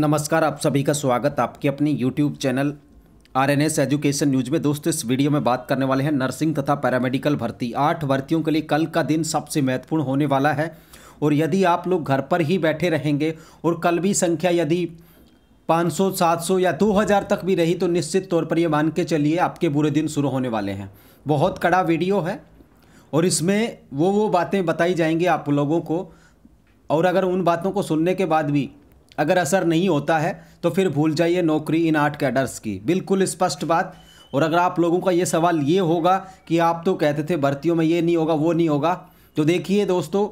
नमस्कार आप सभी का स्वागत आपके अपने YouTube channel R N S education news में दोस्तों इस वीडियो में बात करने वाले हैं नर्सिंग तथा पैरामेडिकल भर्ती आठ भर्तियों के लिए कल का दिन सबसे महत्वपूर्ण होने वाला है और यदि आप लोग घर पर ही बैठे रहेंगे और कल भी संख्या यदि 500, 700 या 2000 तक भी रही तो निश्चित तौर पर ये मान के चलिए आपके बुरे दिन शुरू होने वाले हैं बहुत कड़ा वीडियो है और इसमें वो वो बातें बताई जाएंगी आप लोगों को और अगर उन बातों को सुनने के बाद भी अगर असर नहीं होता है तो फिर भूल जाइए नौकरी इन आर्ट कैडर्स की बिल्कुल स्पष्ट बात और अगर आप लोगों का ये सवाल ये होगा कि आप तो कहते थे भर्तियों में ये नहीं होगा वो नहीं होगा तो देखिए दोस्तों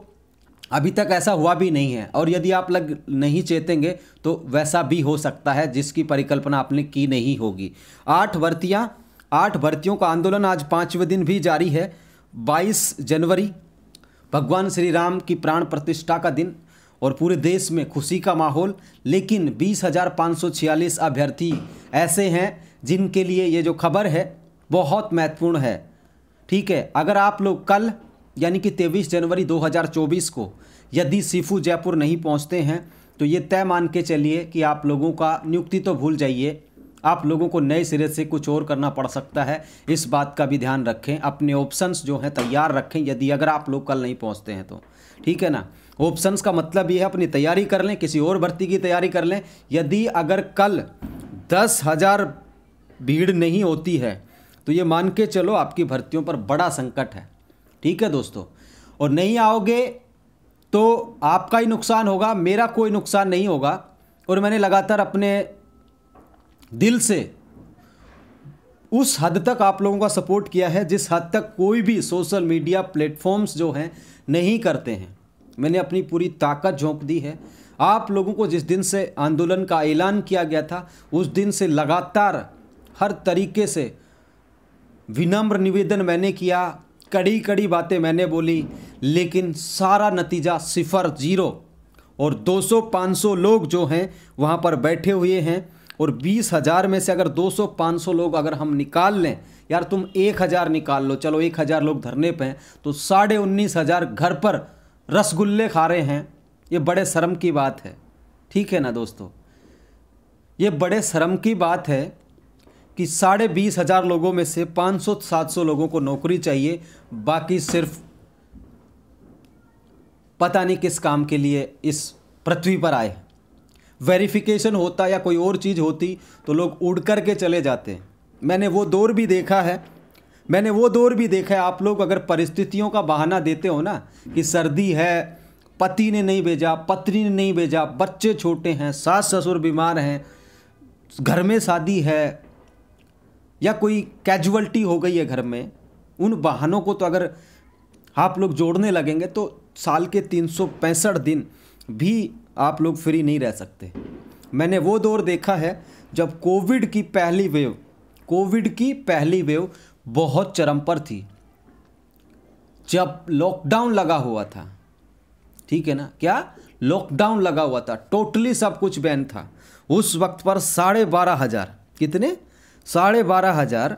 अभी तक ऐसा हुआ भी नहीं है और यदि आप लग नहीं चेतेंगे तो वैसा भी हो सकता है जिसकी परिकल्पना आपने की नहीं होगी आठ भर्तियाँ आठ भर्तियों का आंदोलन आज पाँचवें दिन भी जारी है बाईस जनवरी भगवान श्री राम की प्राण प्रतिष्ठा का दिन और पूरे देश में खुशी का माहौल लेकिन छियालीस अभ्यर्थी ऐसे हैं जिनके लिए ये जो खबर है बहुत महत्वपूर्ण है ठीक है अगर आप लोग कल यानी कि 23 जनवरी 2024 को यदि सिफू जयपुर नहीं पहुंचते हैं तो ये तय मान के चलिए कि आप लोगों का नियुक्ति तो भूल जाइए आप लोगों को नए सिरे से कुछ और करना पड़ सकता है इस बात का भी ध्यान रखें अपने ऑप्शंस जो हैं तैयार रखें यदि अगर आप लोग कल नहीं पहुंचते हैं तो ठीक है ना ऑप्शंस का मतलब ये है अपनी तैयारी कर लें किसी और भर्ती की तैयारी कर लें यदि अगर कल दस हज़ार भीड़ नहीं होती है तो ये मान के चलो आपकी भर्तियों पर बड़ा संकट है ठीक है दोस्तों और नहीं आओगे तो आपका ही नुकसान होगा मेरा कोई नुकसान नहीं होगा और मैंने लगातार अपने दिल से उस हद तक आप लोगों का सपोर्ट किया है जिस हद तक कोई भी सोशल मीडिया प्लेटफॉर्म्स जो हैं नहीं करते हैं मैंने अपनी पूरी ताकत झोंक दी है आप लोगों को जिस दिन से आंदोलन का ऐलान किया गया था उस दिन से लगातार हर तरीके से विनम्र निवेदन मैंने किया कड़ी कड़ी बातें मैंने बोली लेकिन सारा नतीजा सिफर जीरो और 200-500 लोग जो हैं वहाँ पर बैठे हुए हैं और बीस हज़ार में से अगर 200-500 लोग अगर हम निकाल लें यार तुम एक हज़ार निकाल लो चलो एक हज़ार लोग धरने पे हैं तो साढ़े उन्नीस हज़ार घर पर रसगुल्ले खा रहे हैं ये बड़े शर्म की बात है ठीक है ना दोस्तों ये बड़े शर्म की बात है कि साढ़े बीस हज़ार लोगों में से पाँच सौ सात सौ लोगों को नौकरी चाहिए बाकी सिर्फ पता नहीं किस काम के लिए इस पृथ्वी पर आए हैं वेरिफिकेशन होता या कोई और चीज़ होती तो लोग उड़ कर के चले जाते मैंने वो दौर भी देखा है मैंने वो दौर भी देखा है आप लोग अगर परिस्थितियों का बहाना देते हो ना कि सर्दी है पति ने नहीं भेजा पत्नी ने नहीं भेजा बच्चे छोटे हैं सास ससुर बीमार हैं घर में शादी है या कोई कैजुअलिटी हो गई है घर में उन बहानों को तो अगर आप लोग जोड़ने लगेंगे तो साल के तीन दिन भी आप लोग फ्री नहीं रह सकते मैंने वो दौर देखा है जब कोविड की पहली वेव कोविड की पहली वेव बहुत चरम पर थी जब लॉकडाउन लगा हुआ था ठीक है ना क्या लॉकडाउन लगा हुआ था टोटली सब कुछ बैन था उस वक्त पर साढ़े बारह हज़ार कितने साढ़े बारह हज़ार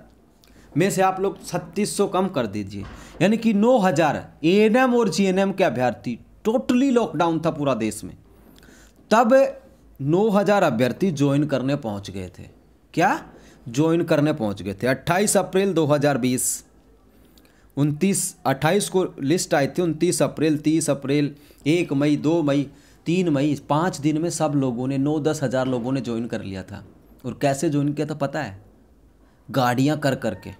में से आप लोग छत्तीस सौ कम कर दीजिए यानी कि नौ हज़ार ए और जी एम के अभ्यर्थी टोटली लॉकडाउन था पूरा देश में तब 9000 अभ्यर्थी ज्वाइन करने पहुंच गए थे क्या ज्वाइन करने पहुंच गए थे 28 अप्रैल 2020 उनतीस अट्ठाईस को लिस्ट आई थी उनतीस अप्रैल तीस अप्रैल एक मई दो मई तीन मई पाँच दिन में सब लोगों ने नौ दस हज़ार लोगों ने ज्वाइन कर लिया था और कैसे ज्वाइन किया था पता है गाड़ियाँ कर कर के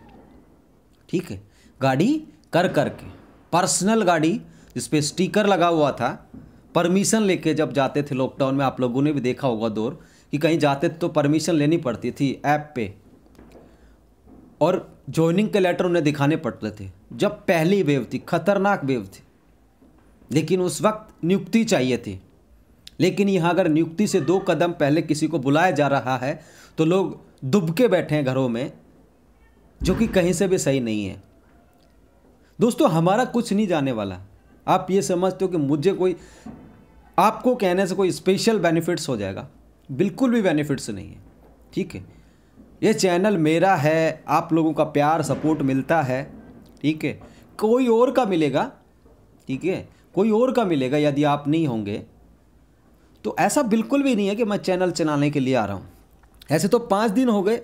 ठीक है गाड़ी कर कर के पर्सनल गाड़ी जिस पर स्टिकर लगा हुआ था परमिशन लेके जब जाते थे लॉकडाउन में आप लोगों ने भी देखा होगा दौर कि कहीं जाते तो परमिशन लेनी पड़ती थी ऐप पे और ज्वाइनिंग के लेटर उन्हें दिखाने पड़ते थे जब पहली वेव थी खतरनाक वेव थी लेकिन उस वक्त नियुक्ति चाहिए थी लेकिन यहाँ अगर नियुक्ति से दो कदम पहले किसी को बुलाया जा रहा है तो लोग दुबके बैठे हैं घरों में जो कि कहीं से भी सही नहीं है दोस्तों हमारा कुछ नहीं जाने वाला आप ये समझते हो कि मुझे कोई आपको कहने से कोई स्पेशल बेनिफिट्स हो जाएगा बिल्कुल भी बेनिफिट्स नहीं है ठीक है ये चैनल मेरा है आप लोगों का प्यार सपोर्ट मिलता है ठीक है कोई और का मिलेगा ठीक है कोई और का मिलेगा यदि आप नहीं होंगे तो ऐसा बिल्कुल भी नहीं है कि मैं चैनल चलाने के लिए आ रहा हूँ ऐसे तो पाँच दिन हो गए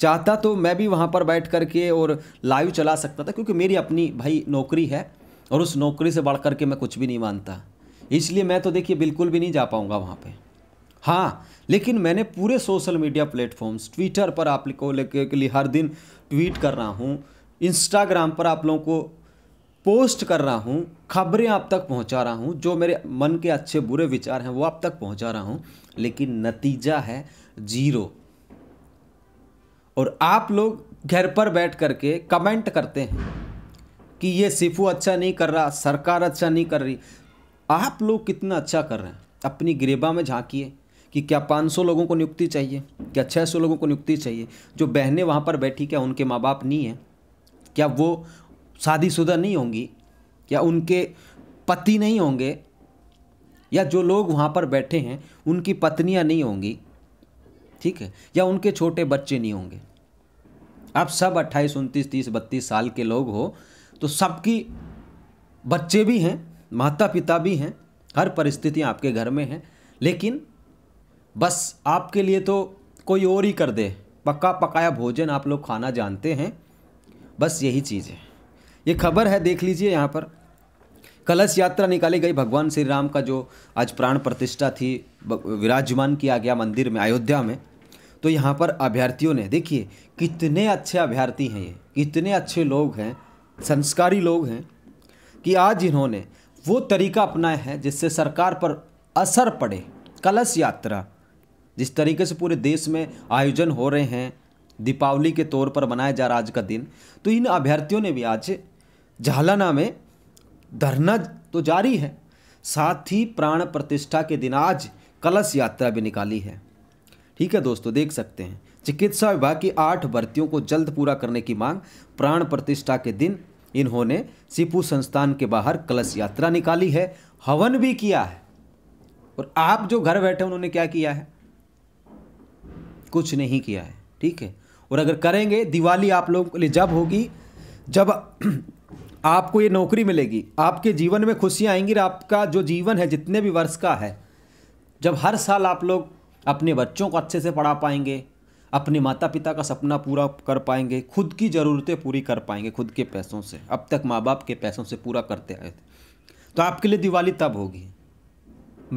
चाहता तो मैं भी वहाँ पर बैठ करके और लाइव चला सकता था क्योंकि मेरी अपनी भाई नौकरी है और उस नौकरी से बढ़ कर के मैं कुछ भी नहीं मानता इसलिए मैं तो देखिए बिल्कुल भी नहीं जा पाऊँगा वहाँ पर हाँ लेकिन मैंने पूरे सोशल मीडिया प्लेटफॉर्म्स ट्विटर पर आप को के लिए हर दिन ट्वीट कर रहा हूँ इंस्टाग्राम पर आप लोगों को पोस्ट कर रहा हूँ खबरें आप तक पहुँचा रहा हूँ जो मेरे मन के अच्छे बुरे विचार हैं वो आप तक पहुँचा रहा हूँ लेकिन नतीजा है जीरो और आप लोग घर पर बैठ करके कमेंट करते हैं कि ये सिफू अच्छा नहीं कर रहा सरकार अच्छा नहीं कर रही आप लोग कितना अच्छा कर रहे हैं अपनी गरीबा में झांकिए कि क्या 500 लोगों को नियुक्ति चाहिए क्या 600 लोगों को नियुक्ति चाहिए जो बहनें वहाँ पर बैठी क्या उनके माँ बाप नहीं हैं क्या वो शादीशुदा नहीं होंगी क्या उनके पति नहीं होंगे या जो लोग वहाँ पर बैठे हैं उनकी पत्नियाँ नहीं होंगी ठीक है या उनके छोटे बच्चे नहीं होंगे आप सब अट्ठाईस उनतीस तीस बत्तीस साल के लोग हो तो सबकी बच्चे भी हैं माता पिता भी हैं हर परिस्थितियाँ आपके घर में हैं लेकिन बस आपके लिए तो कोई और ही कर दे पक्का पकाया भोजन आप लोग खाना जानते हैं बस यही चीज़ है ये खबर है देख लीजिए यहाँ पर कलश यात्रा निकाली गई भगवान श्री राम का जो आज प्राण प्रतिष्ठा थी विराजमान किया गया मंदिर में अयोध्या में तो यहाँ पर अभ्यर्थियों ने देखिए कितने अच्छे अभ्यर्थी हैं ये कितने अच्छे लोग हैं संस्कारी लोग हैं कि आज इन्होंने वो तरीका अपनाया है जिससे सरकार पर असर पड़े कलश यात्रा जिस तरीके से पूरे देश में आयोजन हो रहे हैं दीपावली के तौर पर मनाया जा रहा आज का दिन तो इन अभ्यर्थियों ने भी आज झालाना में धरना तो जारी है साथ ही प्राण प्रतिष्ठा के दिन आज कलश यात्रा भी निकाली है ठीक है दोस्तों देख सकते हैं चिकित्सा विभाग की आठ भर्तियों को जल्द पूरा करने की मांग प्राण प्रतिष्ठा के दिन इन्होंने सिपू संस्थान के बाहर कलश यात्रा निकाली है हवन भी किया है और आप जो घर बैठे उन्होंने क्या किया है कुछ नहीं किया है ठीक है और अगर करेंगे दिवाली आप लोगों के लिए जब होगी जब आपको ये नौकरी मिलेगी आपके जीवन में खुशियाँ आएंगी और आपका जो जीवन है जितने भी वर्ष का है जब हर साल आप लोग अपने बच्चों को अच्छे से पढ़ा पाएंगे अपने माता पिता का सपना पूरा कर पाएंगे खुद की ज़रूरतें पूरी कर पाएंगे खुद के पैसों से अब तक माँ बाप के पैसों से पूरा करते आए थे तो आपके लिए दिवाली तब होगी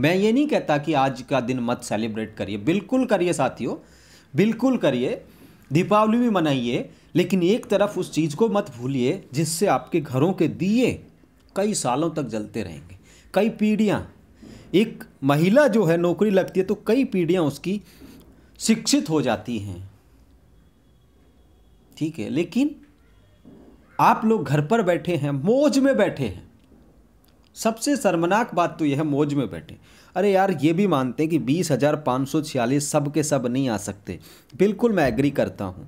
मैं ये नहीं कहता कि आज का दिन मत सेलिब्रेट करिए बिल्कुल करिए साथियों बिल्कुल करिए दीपावली भी मनाइए लेकिन एक तरफ उस चीज़ को मत भूलिए जिससे आपके घरों के दिए कई सालों तक जलते रहेंगे कई पीढ़ियाँ एक महिला जो है नौकरी लगती है तो कई पीढ़ियाँ उसकी शिक्षित हो जाती हैं ठीक है लेकिन आप लोग घर पर बैठे हैं मौज में बैठे हैं सबसे शर्मनाक बात तो यह है मौज में बैठे अरे यार ये भी मानते हैं कि बीस हज़ार पाँच सौ छियालीस सब के सब नहीं आ सकते बिल्कुल मैं एग्री करता हूँ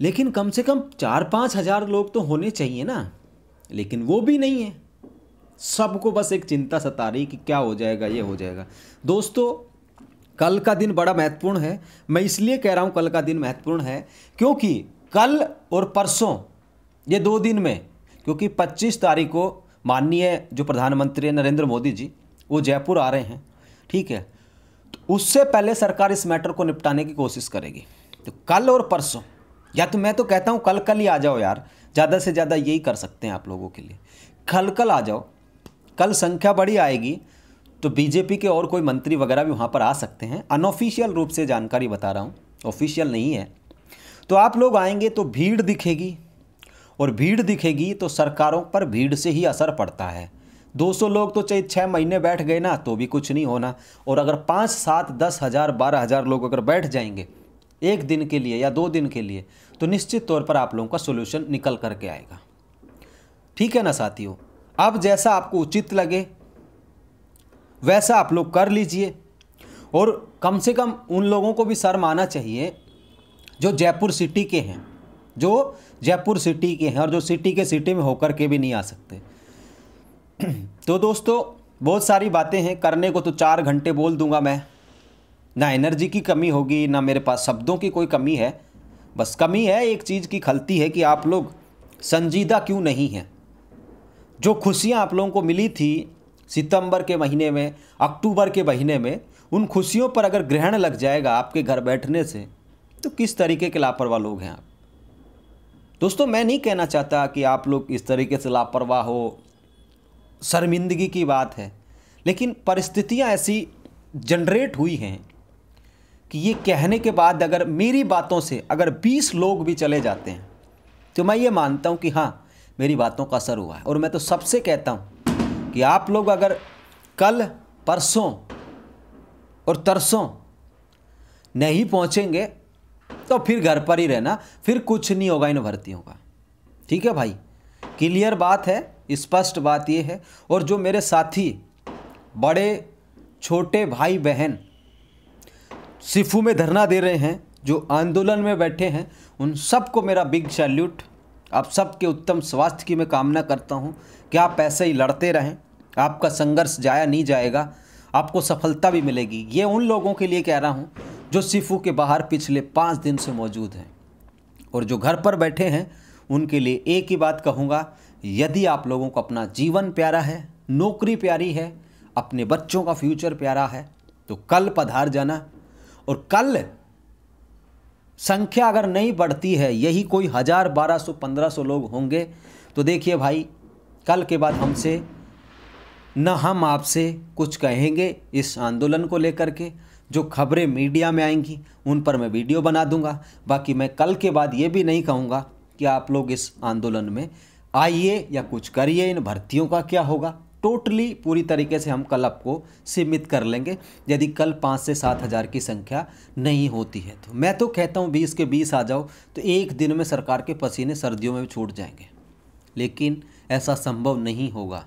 लेकिन कम से कम चार पाँच हज़ार लोग तो होने चाहिए ना लेकिन वो भी नहीं है सबको बस एक चिंता सता रही कि क्या हो जाएगा ये हो जाएगा दोस्तों कल का दिन बड़ा महत्वपूर्ण है मैं इसलिए कह रहा हूँ कल का दिन महत्वपूर्ण है क्योंकि कल और परसों ये दो दिन में क्योंकि 25 तारीख को माननीय जो प्रधानमंत्री नरेंद्र मोदी जी वो जयपुर आ रहे हैं ठीक है तो उससे पहले सरकार इस मैटर को निपटाने की कोशिश करेगी तो कल और परसों या तो मैं तो कहता हूँ कल कल ही आ जाओ यार ज़्यादा से ज़्यादा यही कर सकते हैं आप लोगों के लिए कल कल आ जाओ कल संख्या बड़ी आएगी तो बीजेपी के और कोई मंत्री वगैरह भी वहाँ पर आ सकते हैं अनऑफिशियल रूप से जानकारी बता रहा हूँ ऑफिशियल नहीं है तो आप लोग आएंगे तो भीड़ दिखेगी और भीड़ दिखेगी तो सरकारों पर भीड़ से ही असर पड़ता है 200 लोग तो चाहे छः महीने बैठ गए ना तो भी कुछ नहीं होना और अगर पाँच सात दस हज़ार बारह हज़ार लोग अगर बैठ जाएंगे एक दिन के लिए या दो दिन के लिए तो निश्चित तौर पर आप लोगों का सोल्यूशन निकल करके आएगा ठीक है ना साथियों अब जैसा आपको उचित लगे वैसा आप लोग कर लीजिए और कम से कम उन लोगों को भी शर्म आना चाहिए जो जयपुर सिटी के हैं जो जयपुर सिटी के हैं और जो सिटी के सिटी में होकर के भी नहीं आ सकते तो दोस्तों बहुत सारी बातें हैं करने को तो चार घंटे बोल दूंगा मैं ना एनर्जी की कमी होगी ना मेरे पास शब्दों की कोई कमी है बस कमी है एक चीज़ की खलती है कि आप लोग संजीदा क्यों नहीं हैं जो खुशियाँ आप लोगों को मिली थी सितंबर के महीने में अक्टूबर के महीने में उन खुशियों पर अगर ग्रहण लग जाएगा आपके घर बैठने से तो किस तरीके के लापरवाह लोग हैं आप दोस्तों मैं नहीं कहना चाहता कि आप लोग इस तरीके से लापरवाह हो शर्मिंदगी की बात है लेकिन परिस्थितियां ऐसी जनरेट हुई हैं कि ये कहने के बाद अगर मेरी बातों से अगर 20 लोग भी चले जाते हैं तो मैं ये मानता हूँ कि हाँ मेरी बातों का असर हुआ है और मैं तो सबसे कहता हूँ कि आप लोग अगर कल परसों और तरसों नहीं पहुंचेंगे तो फिर घर पर ही रहना फिर कुछ नहीं होगा इन भर्तियों का ठीक है भाई क्लियर बात है स्पष्ट बात ये है और जो मेरे साथी बड़े छोटे भाई बहन सिफू में धरना दे रहे हैं जो आंदोलन में बैठे हैं उन सबको मेरा बिग सैल्यूट आप सबके उत्तम स्वास्थ्य की मैं कामना करता हूँ कि आप ऐसे ही लड़ते रहें आपका संघर्ष जाया नहीं जाएगा आपको सफलता भी मिलेगी ये उन लोगों के लिए कह रहा हूँ जो सिफू के बाहर पिछले पाँच दिन से मौजूद हैं और जो घर पर बैठे हैं उनके लिए एक ही बात कहूँगा यदि आप लोगों को अपना जीवन प्यारा है नौकरी प्यारी है अपने बच्चों का फ्यूचर प्यारा है तो कल पधार जाना और कल संख्या अगर नहीं बढ़ती है यही कोई हज़ार बारह सौ पंद्रह सौ लोग होंगे तो देखिए भाई कल के बाद हमसे न हम आपसे कुछ कहेंगे इस आंदोलन को लेकर के जो खबरें मीडिया में आएंगी उन पर मैं वीडियो बना दूंगा बाकी मैं कल के बाद ये भी नहीं कहूँगा कि आप लोग इस आंदोलन में आइए या कुछ करिए इन भर्तियों का क्या होगा टोटली पूरी तरीके से हम कल आपको सीमित कर लेंगे यदि कल पाँच से सात हज़ार की संख्या नहीं होती है तो मैं तो कहता हूँ बीस के बीस आ जाओ तो एक दिन में सरकार के पसीने सर्दियों में भी छूट जाएंगे लेकिन ऐसा संभव नहीं होगा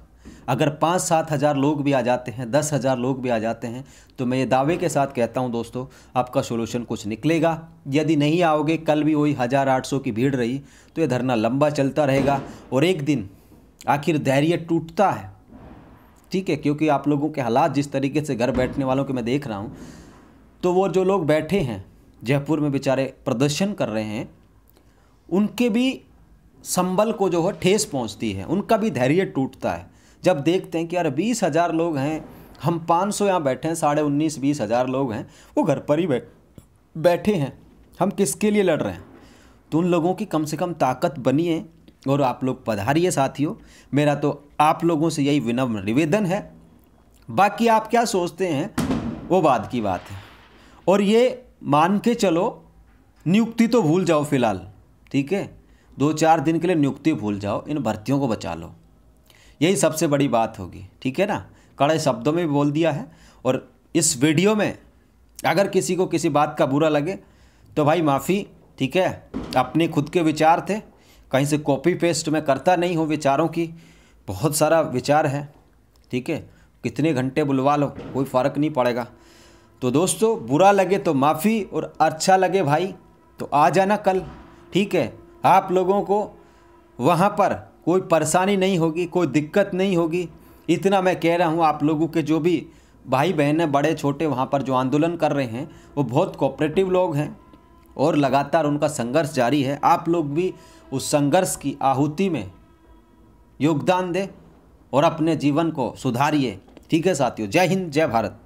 अगर पाँच सात हज़ार लोग भी आ जाते हैं दस हज़ार लोग भी आ जाते हैं तो मैं ये दावे के साथ कहता हूँ दोस्तों आपका सोल्यूशन कुछ निकलेगा यदि नहीं आओगे कल भी वही हज़ार आठ सौ की भीड़ रही तो ये धरना लंबा चलता रहेगा और एक दिन आखिर धैर्य टूटता है ठीक है क्योंकि आप लोगों के हालात जिस तरीके से घर बैठने वालों के मैं देख रहा हूँ तो वो जो लोग बैठे हैं जयपुर में बेचारे प्रदर्शन कर रहे हैं उनके भी संबल को जो है ठेस पहुँचती है उनका भी धैर्य टूटता है जब देखते हैं कि यार बीस हज़ार लोग हैं हम पाँच सौ यहाँ बैठे हैं साढ़े उन्नीस बीस हज़ार लोग हैं वो घर पर ही बैठ बैठे हैं हम किसके लिए लड़ रहे हैं तो उन लोगों की कम से कम ताकत बनिए और आप लोग पधारिए साथियों मेरा तो आप लोगों से यही विनम्र निवेदन है बाकी आप क्या सोचते हैं वो बाद की बात है और ये मान के चलो नियुक्ति तो भूल जाओ फिलहाल ठीक है दो चार दिन के लिए नियुक्ति भूल जाओ इन भर्तियों को बचा लो यही सबसे बड़ी बात होगी ठीक है ना कड़े शब्दों में भी बोल दिया है और इस वीडियो में अगर किसी को किसी बात का बुरा लगे तो भाई माफ़ी ठीक है अपने खुद के विचार थे कहीं से कॉपी पेस्ट में करता नहीं हूँ विचारों की बहुत सारा विचार है ठीक है कितने घंटे बुलवा लो कोई फ़र्क नहीं पड़ेगा तो दोस्तों बुरा लगे तो माफ़ी और अच्छा लगे भाई तो आ जाना कल ठीक है आप लोगों को वहाँ पर कोई परेशानी नहीं होगी कोई दिक्कत नहीं होगी इतना मैं कह रहा हूँ आप लोगों के जो भी भाई बहन हैं बड़े छोटे वहाँ पर जो आंदोलन कर रहे हैं वो बहुत कोऑपरेटिव लोग हैं और लगातार उनका संघर्ष जारी है आप लोग भी उस संघर्ष की आहुति में योगदान दें और अपने जीवन को सुधारिए ठीक है साथियों जय हिंद जय भारत